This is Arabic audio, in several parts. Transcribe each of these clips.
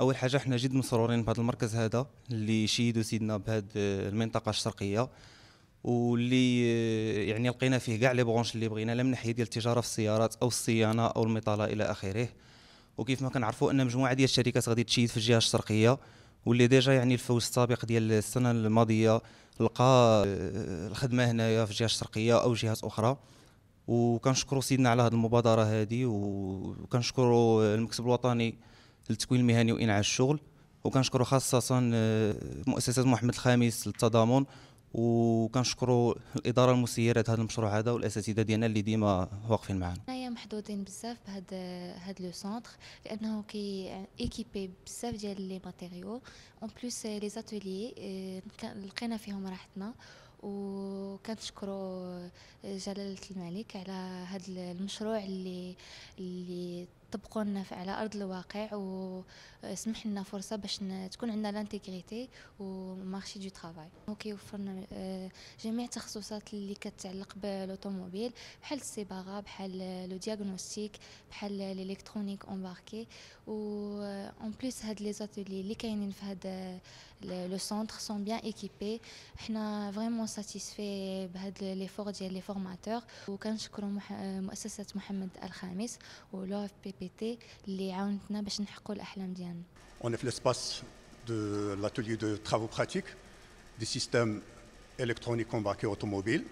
اول حاجه حنا جد مسرورين بهذا المركز هذا اللي شيدوا سيدنا بهذه آه، المنطقه الشرقيه واللي آه، يعني لقينا فيه كاع لي برونش اللي بغينا لا من ناحيه ديال التجاره في السيارات او الصيانه او المطاله الى اخره وكيف ما كنعرفوا ان مجموعه ديال الشركات غادي تشيد في الجهه الشرقيه واللي ديجا يعني الفوز السابق ديال السنه الماضيه لقى آه، الخدمه هنايا في الجهه الشرقيه او جهات اخرى وكنشكروا سيدنا على هذه المبادره هذه وكنشكروا المكتب الوطني للتكوين المهني وانعاش الشغل وكنشكروا خاصه آه، مؤسسه محمد الخامس للتضامن وكنشكروا الاداره المسيره لهذا المشروع هذا والاساتذه ديالنا اللي ديما واقفين معنا حنايا محظوظين بزاف بهذا هذا لو سونتر لانه كي ايكيبي بزاف ديال لي ماتيريو اون بلوس لي زاتولي لقينا فيهم راحتنا وكنشكروا آه، جلاله الملك على هذا المشروع اللي اللي طبقوا لنا على ارض الواقع وسمح لنا فرصه باش تكون عندنا لانتيغريتي ومارشي دو ترافاي وكيوفر لنا جميع التخصصات اللي كتعلق بالاوتوموبيل بحال الصباغه بحال لو دياغنوستيك بحال الالكترونيك امباركي و اون بليس هاد لي زاتيلي اللي كاينين في هاد لو سونتر سون بيان ايكيبي حنا فريمون ساتيسفي بهاد لي فور ديال لي فورماتور وكنشكروا مؤسسه محمد الخامس ولو اف بي On est l'espace de l'atelier de travaux pratiques des systèmes électroniques embarqués automobiles.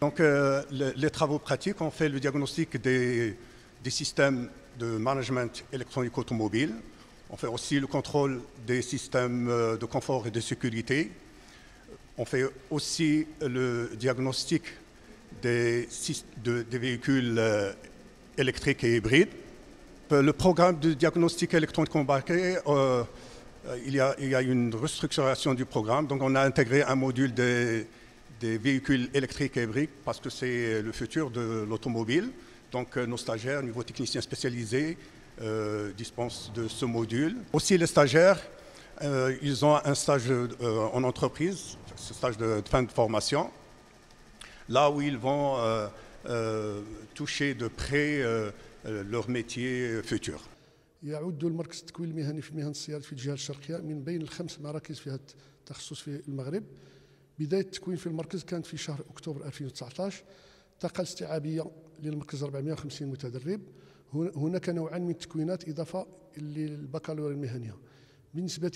Donc euh, les, travaux pratiques, on fait le diagnostic des, des systèmes de management électronique automobile. On fait aussi le contrôle des systèmes euh, de confort et de sécurité. On fait aussi le diagnostic des, des véhicules euh, électriques et hybrides. Euh, le programme de diagnostic électronique embarqué, euh, il, y a, il, y a, une restructuration du programme. Donc, on a intégré un module des, véhicules électriques et hybrides parce que c'est le futur de l'automobile. Donc, euh, nos stagiaires, niveau technicien spécialisé, euh, dispensent de ce module. Aussi, les stagiaires, ils ont un stage en entreprise, ce stage de, fin de formation, là où ils vont toucher de près Euh, leur métier euh, futur. يعد المركز التكوين المهني في مهن الصيانة في الجهة الشرقية من بين الخمس مراكز في هذا التخصص في المغرب بداية التكوين في المركز كانت في شهر أكتوبر 2019 طاقة استيعابية للمركز 450 متدرب هناك نوعان من التكوينات إضافة للبكالوريا المهنية بالنسبة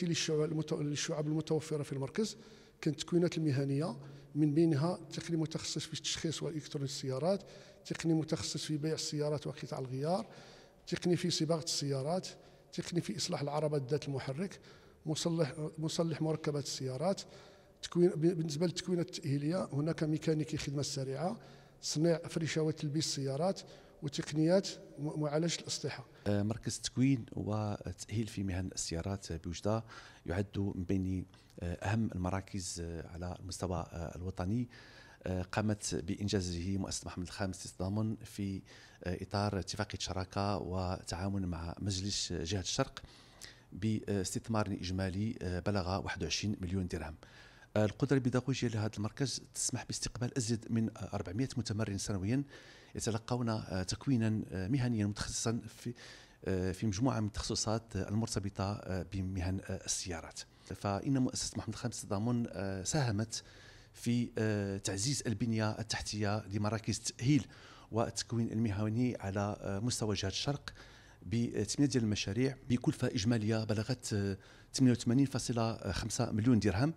للشعب المتوفرة في المركز كانت التكوينات المهنية من بينها تقني متخصص في التشخيص والالكترون السيارات تقني متخصص في بيع السيارات وقطع الغيار تقني في صباغة السيارات تقني في إصلاح العربات ذات المحرك مصلح مصلح مركبات السيارات تكوين بالنسبة للتكوين التأهيلية هناك ميكانيكي خدمة سريعة صناع فريشة وتلبيس السيارات وتقنيات معالجة الأسطحة آه، مركز التكوين والتأهيل في مهن السيارات بوجدة يعد من بين آه، أهم المراكز آه، على المستوى الوطني آه، قامت بانجازه مؤسسه محمد الخامس تضامن في آه، اطار اتفاقيه شراكه وتعاون مع مجلس جهه الشرق باستثمار اجمالي آه، بلغ 21 مليون درهم. القدره البيداغوجيه لهذا المركز تسمح باستقبال ازيد من 400 متمرن سنويا يتلقون تكوينا مهنيا متخصصا في في مجموعه من التخصصات المرتبطه بمهن السيارات. فان مؤسسه محمد الخامس تضامن ساهمت في آه، تعزيز البنيه التحتيه لمراكز التاهيل والتكوين المهني على آه، مستوى جهه الشرق بتمنيه ديال المشاريع بكلفه اجماليه بلغت 88.5 آه، مليون درهم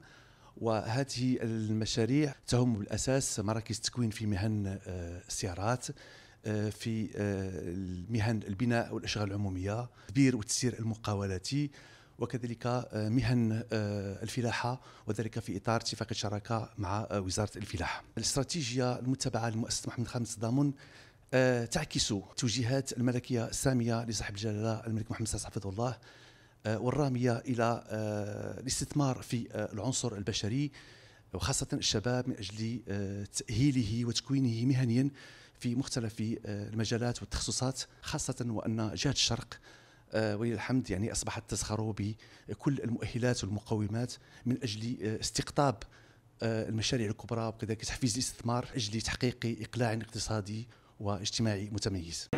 وهذه المشاريع تهم بالاساس مراكز تكوين في مهن السيارات في مهن البناء والاشغال العموميه تدبير وتسير المقاولاتي وكذلك آه، مهن آه، الفلاحه وذلك في اطار اتفاق الشراكه مع آه، وزاره الفلاحه. الاستراتيجيه المتبعه لمؤسسه محمد خامس الضامن تعكس توجيهات الملكيه الساميه لصاحب الجلاله الملك محمد السادس حفظه الله والراميه الى الاستثمار في العنصر البشري وخاصة الشباب من أجل تأهيله وتكوينه مهنيا في مختلف المجالات والتخصصات خاصة وأن جهة الشرق آه، ولله الحمد يعني اصبحت تزخر بكل المؤهلات والمقومات من اجل آه، استقطاب آه، المشاريع الكبرى وكذلك تحفيز الاستثمار اجل تحقيق اقلاع اقتصادي واجتماعي متميز.